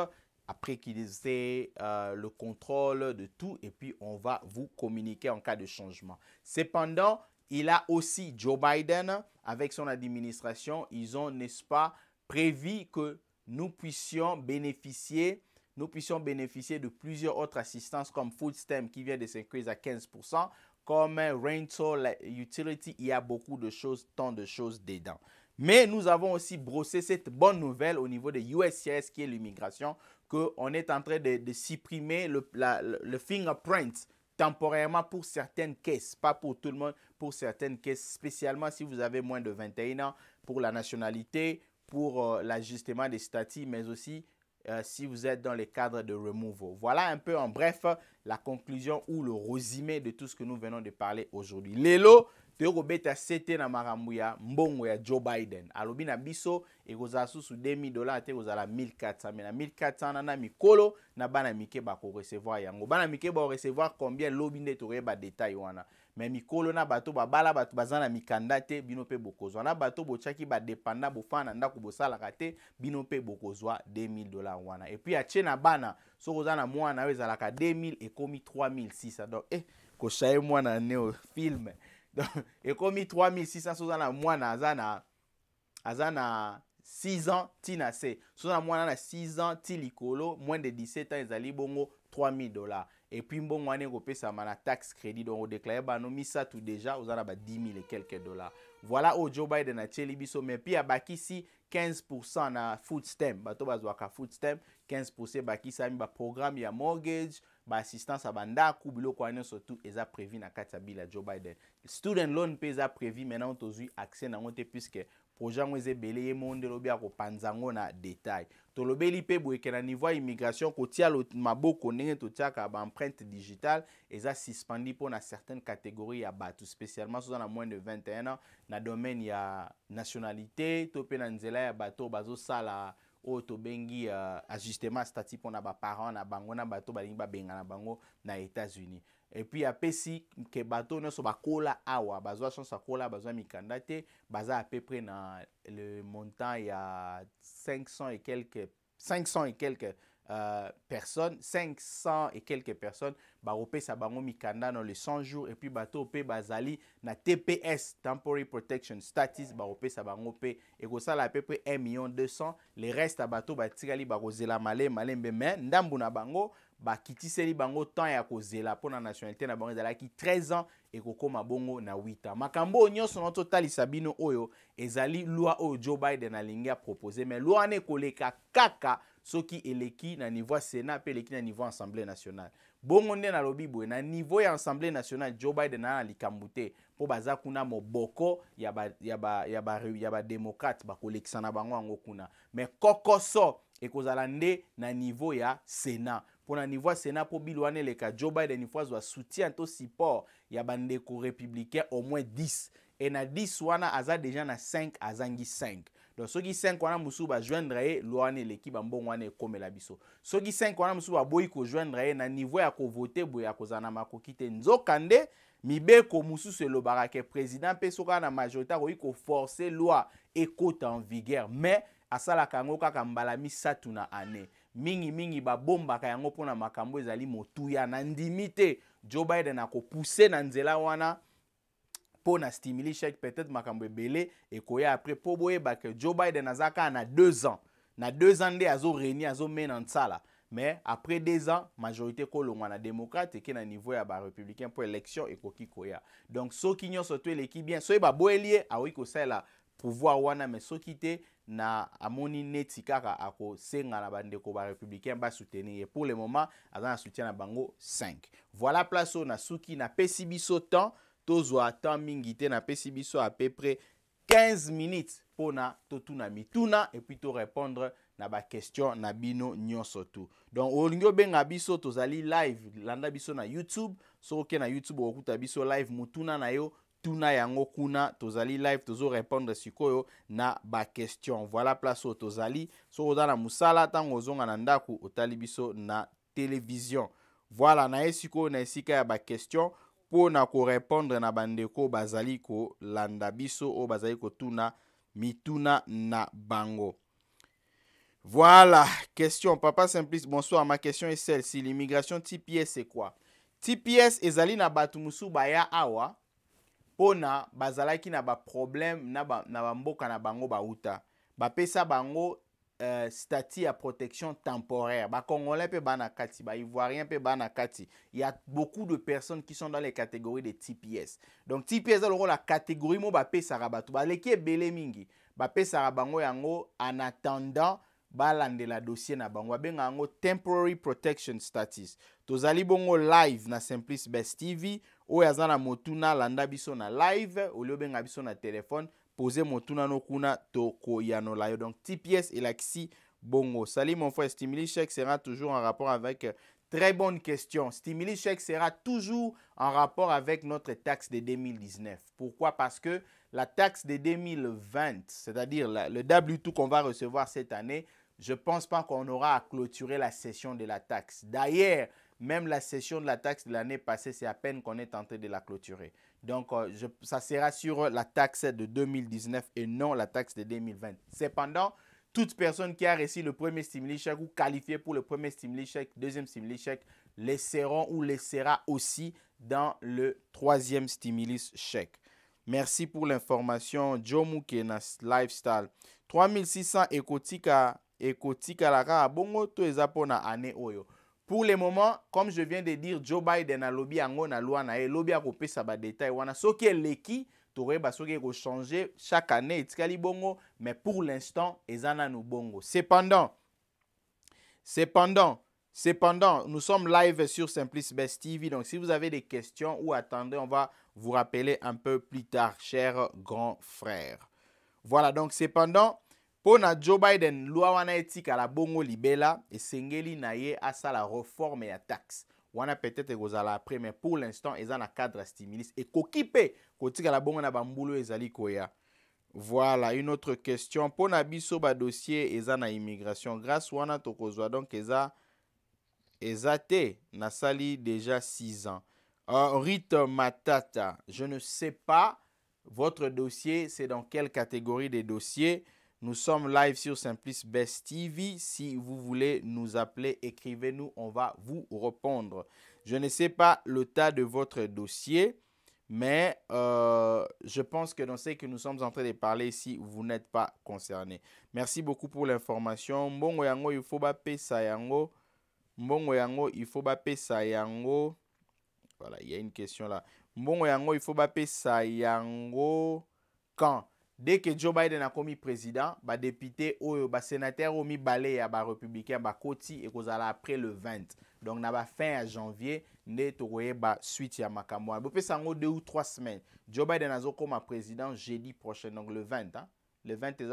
après qu'ils aient euh, le contrôle de tout et puis on va vous communiquer en cas de changement. Cependant, il a aussi Joe Biden, avec son administration, ils ont, n'est-ce pas, prévu que nous puissions bénéficier nous puissions bénéficier de plusieurs autres assistances comme FoodStem qui vient de s'inclure à 15%, comme Rental Utility, il y a beaucoup de choses, tant de choses dedans. Mais nous avons aussi brossé cette bonne nouvelle au niveau de USCIS qui est l'immigration qu'on est en train de, supprimer le, fingerprint temporairement pour certaines caisses, pas pour tout le monde, pour certaines caisses, spécialement si vous avez moins de 21 ans, pour la nationalité, pour euh, l'ajustement des statuts, mais aussi euh, si vous êtes dans les cadres de removal. Voilà un peu en bref la conclusion ou le résumé de tout ce que nous venons de parler aujourd'hui. Lélo, toye kobeta se te na makambo ya mbongo ya joe biden alobi na biso ekozala susu 2000 dollars te ekozala 1400 me na 1400 wana na mikolo na bana mike bakorecevoir yango bana mike bakorecevoir combien lobi nde tokoyeba detail wana me mikolo na bato babala bato baza na mikanda te bino mpe bokozwa na bato botyaki badepanda bofana na ndako bosalaka te bino mpe bokozwa 2000 dollars wana epuis atie na bana soki oza na mwana oyo ezalaka 2000 ekomi 3600 donc e eh, kosaye mwana neo filme ekomi 3600 so oza na mwana aza na aza na 6 ans ti na se so mwana na 6 ans ti moins de 17 ans ezali bongo 3000 dollars Et epuis mbongo wana ekopesama na taxe crédit donc mis ça tout déjà oza na ba 10 000 et quelques dollars voilà oyo joe biden atieli biso mais mpi abakisi 15 na food stem bato bazwaka food stem 15 ebakisami baprogramme ya mortgage baassistance ya bandako biloko wana nyonso tu eza prévu na kati ya bile ya joe biden student loan mpe eza prévu maintenant tozwi accès nango te puisque projet yango eza ebele ye moko nde elobi akopanza yango na détail tolobeli mpe boyeke na niveau ya immigration kotia maboko ndenge totiaka baempreinte digitale eza suspendi mpona certaine catégorie ya bato spécialement soza na moins de 21 ans na domaine ya nationalité to mpe na nzela ya bato oyo bazosala oyo tobengi uh, ajustement stati mpona baparent na bango na bato balingi babenga na bango na états-unis epuis apesi ke bato nyonso bakola awa bazwa chance akola bazwa mikanda te baza apepres na le montant ya 500 et quelque 500 et quelque Euh, personnes, 500 et quelques personnes, barope sabango mikanda dans les 100 jours et puis bato pe bazali na TPS, Temporary Protection Status, barope sabango pe et ça à peu près 1 million 200, les restes à bato batikali barozela malé malé mais ndambu na bango bah, kitiseli bango temps ya pour la nationalité na bango qui 13 ans et ma bongo na 8 ans makambo nyonso na total sabino oyo ezali loi o joe biden alingi proposé mais loi wana ekoleka kaka soki eleki na niveau ya sénat mpe eleki na niveau ya assemblée nationale bongo na lobby boye na niveau ya assemblée nationale joe biden na likambo te mpo baza kuna moboko ya badémocrate ba, ya ba, ya ba, ya ba bakolekisa na bango yango kuna Mais kokoso ekozala nde na niveau ya sénat mpo na niveau ya sénat mpo bili wana eleka joe biden ifo azwa soutien to support ya bandeko républicain au moins 10 et na 10 wana aza deja na 5 azangi 5 donc soki 5 wana mosusu bajoindre ye lwa wana eleki bambongo wana ekomela biso soki 5 wana mosusu baboyi kojoindre ye na niveau ya kovote boye ya kozala na makoki te nzokande mibeko mosusu elobaka ke président mpe so kaka na majorité akoki koforce loi ekota en vigueur mais asalaka yango kaka mbala misato na année mingimingi babombaka yango mpona makambo ezali motuya na ndimi te joe biden akopuse na nzela wana mpo na chaque peut-être makambo ebele ekoya après mpo boyeba ke joe biden a kaka na 2 ans na 2 ans nde menant ça là. mais après 2 ans majorité ekolongwa na démocrate eke na niveau ya républicain pour élection et ekoki koya donc soki nyonso l'équipe bien soki baboyeli ye akoki kosalela pouvoir wana me soki te na amoni neti kaka senga na républicain ba soutenir. Et pour le moment aza na soutien na bango 5 voilà place na nasuki na pesibiso temps tozwa temps mingi te napesi biso à peu près 15 minutes na totuna mituna et puis to répondre na ba question na bino nyonso tu donc olingi benga biso tozali live landa biso na youtube So ke na youtube okuta biso live mutuna na yo tuna yango kuna tozali live répondre sikoyo na ba question. voilà place oyo tozali So oza na musala tango zonga na ndaku otali biso na télévision voilà na sikoyo na esika ya question ko korepondre na bandeko bazali kolanda biso oyo bazali tuna mituna na bango voilà question papa simplice bonsoir ma question est celle si l'immigration tps c'est quoi tps ezali na bato mosusu baya awa mpona bazalaki na problème na bamboka ba na bango bauta bapesa bango euh, statut à protection temporaire. Bah, Congolais peut banakati, bah, Ivoirien peut banakati. Il y a beaucoup de personnes qui sont dans les catégories des TPS. Donc TPS alors la catégorie Mbappé, ba pe sarabatu. Bah leki belé mingi. bah pe bah, sarabango yango en attendant ba la dossier na bango. Bah, benga yango temporary protection status. Tozali bongo live na Simplice Best TV. Oyo na motuna landa biso na live, olio benga biso na téléphone poser mon tunano kuna toko yano layo. Donc, TPS et laxi bongo. Salut mon frère, Stimuli Check sera toujours en rapport avec euh, Très bonne question. Stimuli Check sera toujours en rapport avec notre taxe de 2019. Pourquoi Parce que la taxe de 2020, c'est-à-dire le W2 qu'on va recevoir cette année, je ne pense pas qu'on aura à clôturer la session de la taxe. D'ailleurs, même la session de la taxe de l'année passée, c'est à peine qu'on est tenté de la clôturer. Donc, euh, ça sera sur la taxe de 2019 et non la taxe de 2020. Cependant, toute personne qui a reçu le premier stimulus chèque ou qualifié pour le premier stimulus chèque, deuxième stimulus chèque, laisseront ou laissera aussi dans le troisième stimulus chèque. Merci pour l'information. Joe Mukena Lifestyle. 3600 écotiques à la bongo année oyo pour le moment comme je viens de dire joe biden a alobi à na loi na ye elobi akopesa badetail wana soki eleki tokoyeba soki changer chaque année bongo mais pour l'instant il bongo cependant cependant Cependant, nous sommes live sur Simplice Best TV, donc si vous avez des questions ou attendez, on va vous rappeler un peu plus tard, cher grand frère. Voilà, donc cependant, Pona joe biden la wana etikala bongo libela esengeli na ye asala reforme ya taxe wana peut-être la après mais pour l'instant eza na cadre ya stimulus ekoki kotika la bongo na bambulo ezali koya voilà une autre question Pona biso ba dossier, eza na immigration grâce wana tokozwa donc eza eza te sali déjà 6 ans euh, rite matata je ne sais pas votre dossier c'est dans quelle catégorie de dossiers nous sommes live sur Simplice Best TV. Si vous voulez nous appeler, écrivez-nous, on va vous répondre. Je ne sais pas le tas de votre dossier, mais euh, je pense que dans ce que nous sommes en train de parler ici, vous n'êtes pas concerné. Merci beaucoup pour l'information. Mbongo yango, il faut yango. Mbongo yango, il faut yango. Voilà, il y a une question là. Mbongo yango, il faut yango quand dès que Joe Biden a commis président, le député ou le sénateur ou mi balé à ba républicain ba koti et kozala après le 20. Donc na ba fin à janvier ne tokoye ba suite ya makamwa. pouvez sango deux ou trois semaines. Joe Biden a koma président jeudi prochain donc le 20 hein. Le 20 est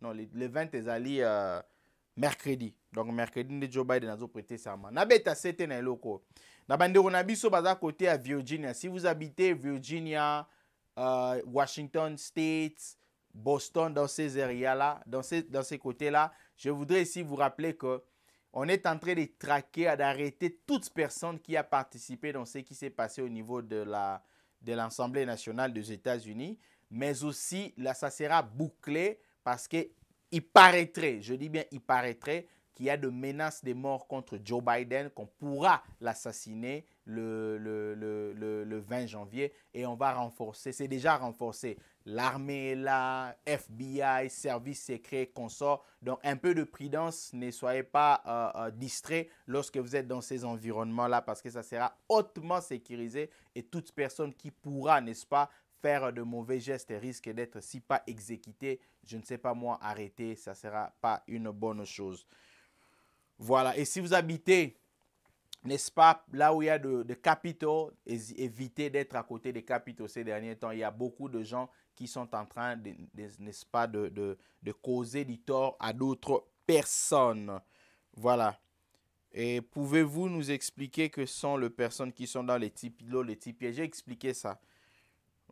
non le, 20 euh, mercredi. Donc mercredi Joe Biden a prêté serment. Na beta sete na loko. Na on na biso baza côté à Virginia. Si vous habitez Virginia, euh, Washington State, Boston, dans ces areas-là, dans ces, dans ces côtés-là, je voudrais ici vous rappeler que on est en train de traquer, d'arrêter toute personne qui a participé dans ce qui s'est passé au niveau de la de l'Assemblée nationale des États-Unis, mais aussi là, ça sera bouclé parce que il paraîtrait, je dis bien il paraîtrait qu'il y a de menaces de mort contre Joe Biden, qu'on pourra l'assassiner le, le, le, 20 janvier et on va renforcer, c'est déjà renforcé l'armée est là, FBI, service secret consort. Donc, un peu de prudence, ne soyez pas euh, euh, distrait lorsque vous êtes dans ces environnements-là parce que ça sera hautement sécurisé et toute personne qui pourra, n'est-ce pas, faire de mauvais gestes risque d'être, si pas exécuté, je ne sais pas moi, arrêtée, ça ne sera pas une bonne chose. Voilà, et si vous habitez n'est-ce pas, là où il y a de, de capitaux, évitez d'être à côté des capitaux ces derniers temps. Il y a beaucoup de gens qui sont en train, de, n'est-ce pas, de, de, causer du tort à d'autres personnes. Voilà. Et pouvez-vous nous expliquer que sont les personnes qui sont dans les types l'eau, les types pièges J'ai expliqué ça.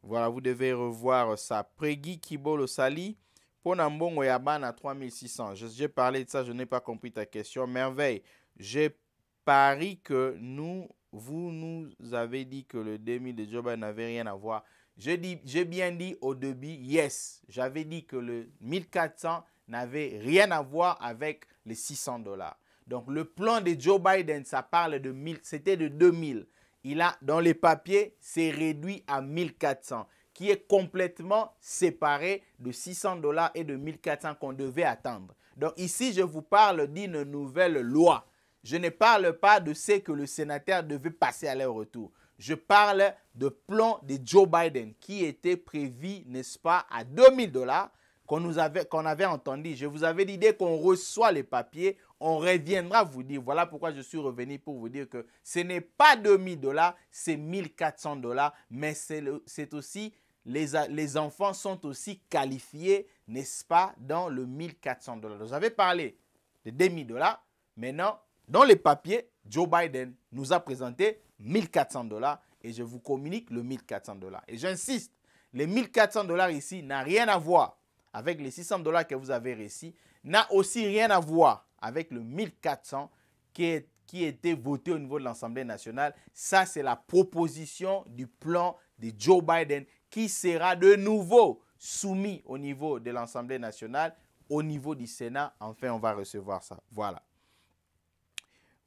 Voilà, vous devez revoir ça. Pregui Kibolo Sali, Ponambongo à 3600. J'ai parlé de ça, je n'ai pas compris ta question. Merveille. j'ai pari que nous, vous nous avez dit que le demi de Joba n'avait rien à voir j'ai bien dit au début, yes, j'avais dit que le 1400 n'avait rien à voir avec les 600 dollars. Donc le plan de Joe Biden, ça parle de 1000, c'était de 2000. Il a dans les papiers, c'est réduit à 1400, qui est complètement séparé de 600 dollars et de 1400 qu'on devait attendre. Donc ici, je vous parle d'une nouvelle loi. Je ne parle pas de ce que le sénateur devait passer à leur retour. Je parle de plan de Joe Biden qui était prévu, n'est-ce pas, à 2000 dollars qu'on nous avait, qu'on avait entendu. Je vous avais dit dès qu'on reçoit les papiers, on reviendra vous dire. Voilà pourquoi je suis revenu pour vous dire que ce n'est pas 2000 dollars, c'est 1400 dollars, mais c'est, aussi les, les enfants sont aussi qualifiés, n'est-ce pas, dans le 1400 dollars. Vous avez parlé de 2000 dollars. Maintenant, dans les papiers, Joe Biden nous a présenté 1400 dollars et je vous communique le 1400 dollars. Et j'insiste, les 1400 dollars ici n'a rien à voir avec les 600 dollars que vous avez reçus, n'a aussi rien à voir avec le 1400 qui, est, qui était voté au niveau de l'Assemblée nationale. Ça, c'est la proposition du plan de Joe Biden qui sera de nouveau soumis au niveau de l'Assemblée nationale, au niveau du Sénat. Enfin, on va recevoir ça. Voilà.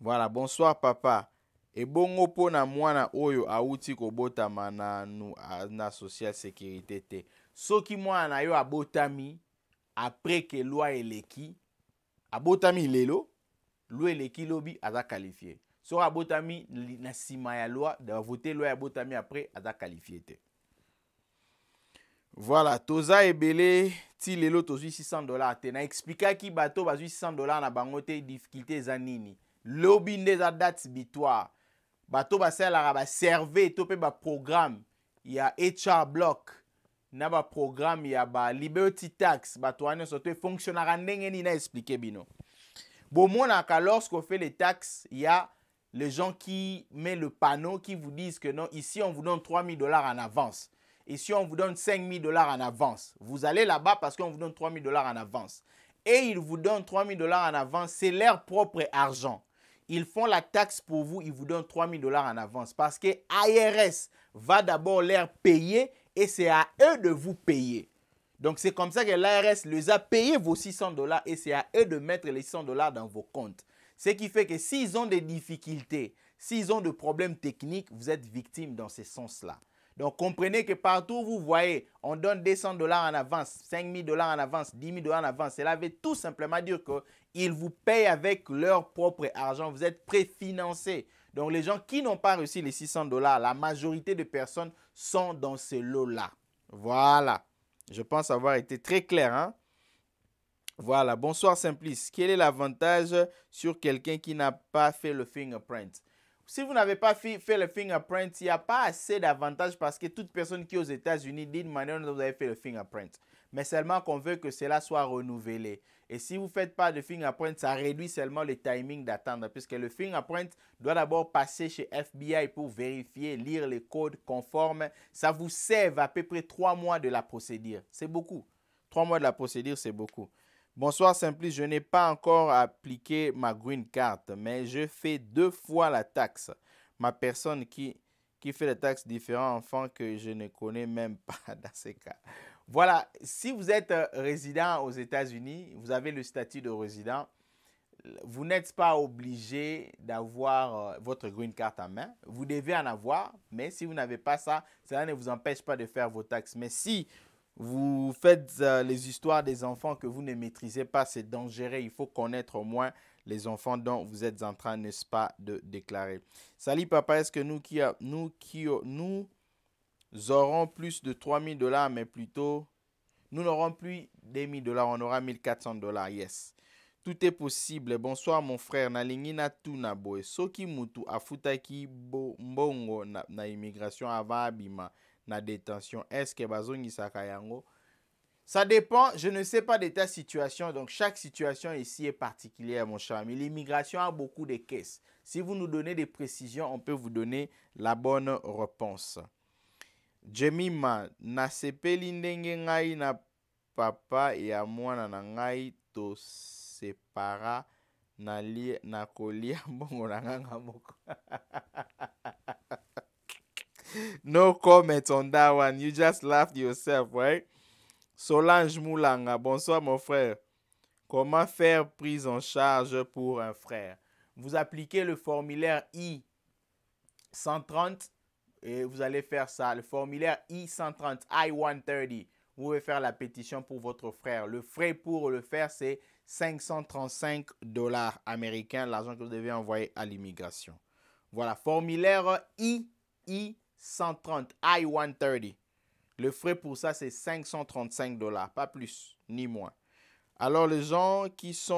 Voilà, bonsoir papa. ebongo mpona mwana oyo awuti kobotama na, nu, a, na social sécurité te soki mwana na yo abotami apres ke lwa eleki abotami lelo lwa eleki lobi aza qualifie soki abotami na nsima ya lwa bavote lwa abotami apres aza qualifie te voilà toza ebele ti lelo tozwi 600 dollar te na explikaki bato bazwi 600 dollar na bango te difficulté eza nini lobi nde eza date bitoire bato bah, bah, y baserve to mpe baprograme ya hr block na baprograme ya bah, Liberty tax bato wana nyonso to efonctionnaka ndenge nini bino bomonaka lorsque on fait les taxes il y a les gens qui mettent le panneau qui vous disent que non ici on vous donne 3000 dollars en avance ici on vous donne 5000 dollars en avance vous allez là-bas parce qu'on vous donne 3000 dollars en avance et ils vous donnent 3000 dollars en avance c'est leur propre argent ils font la taxe pour vous, ils vous donnent 3000 dollars en avance parce que l'ARS va d'abord leur payer et c'est à eux de vous payer. Donc c'est comme ça que l'ARS les a payés vos 600 dollars et c'est à eux de mettre les 600 dollars dans vos comptes. Ce qui fait que s'ils ont des difficultés, s'ils ont des problèmes techniques, vous êtes victime dans ce sens-là. Donc comprenez que partout où vous voyez, on donne 200 dollars en avance, 5 dollars en avance, 10 000 dollars en avance. Cela veut tout simplement dire qu'ils vous payent avec leur propre argent. Vous êtes préfinancé. Donc les gens qui n'ont pas réussi les 600 dollars, la majorité des personnes sont dans ce lot-là. Voilà. Je pense avoir été très clair. Hein. Voilà. Bonsoir Simplice. Quel est l'avantage sur quelqu'un qui n'a pas fait le fingerprint si vous n'avez pas fait, le fingerprint, il n'y a pas assez d'avantages parce que toute personne qui est aux États-Unis, d'une manière dont vous avez fait le fingerprint. Mais seulement qu'on veut que cela soit renouvelé. Et si vous ne faites pas de fingerprint, ça réduit seulement le timing d'attendre puisque le fingerprint doit d'abord passer chez FBI pour vérifier, lire les codes conformes. Ça vous sert à peu près trois mois de la procédure. C'est beaucoup. Trois mois de la procédure, c'est beaucoup. Bonsoir Simplice, je n'ai pas encore appliqué ma green card, mais je fais deux fois la taxe. Ma personne qui, qui fait la taxe différente, enfants que je ne connais même [LAUGHS] pas dans ces cas. Voilà, si vous êtes euh, résident aux États-Unis, vous avez le statut de résident, vous n'êtes pas obligé d'avoir euh, votre green card à main. Vous devez en avoir, mais si vous n'avez pas ça, cela ne vous empêche pas de faire vos taxes. Mais si vous faites euh, les histoires des enfants que vous ne maîtrisez pas, c'est dangereux. Il faut connaître au moins les enfants dont vous êtes en train, n'est-ce pas, de déclarer. Salut papa, est-ce que nous qui, euh, nous qui, euh, nous aurons plus de 3000 dollars, mais plutôt, nous n'aurons plus des 1000 dollars, on aura 1400 dollars, yes. Tout est possible. Bonsoir mon frère, nalingina Soki mutu afutaki mbongo na immigration avabima. La détention eske bazongisaka yango ça dépend, je ne sais pas de ta situation, donc chaque situation ici est particulière, mon cher ami. L'immigration a beaucoup de caisses. Si vous nous donnez des précisions, on peut vous donner la bonne réponse. Jemima, sepeli ndenge ngai na papa ya mwana na ngai to separa na kolia [LAUGHS] [LAUGHS] [LAUGHS] no comment on that one. You just laughed yourself, right? Solange Moulanga, bonsoir mon frère. Comment faire prise en charge pour un frère Vous appliquez le formulaire I-130 et vous allez faire ça. Le formulaire I-130, I-130. Vous pouvez faire la pétition pour votre frère. Le frais pour le faire, c'est 535 dollars américains, l'argent que vous devez envoyer à l'immigration. Voilà, formulaire i i 130, I-130. Le frais pour ça, c'est 535 dollars, pas plus ni moins. Alors, les gens qui sont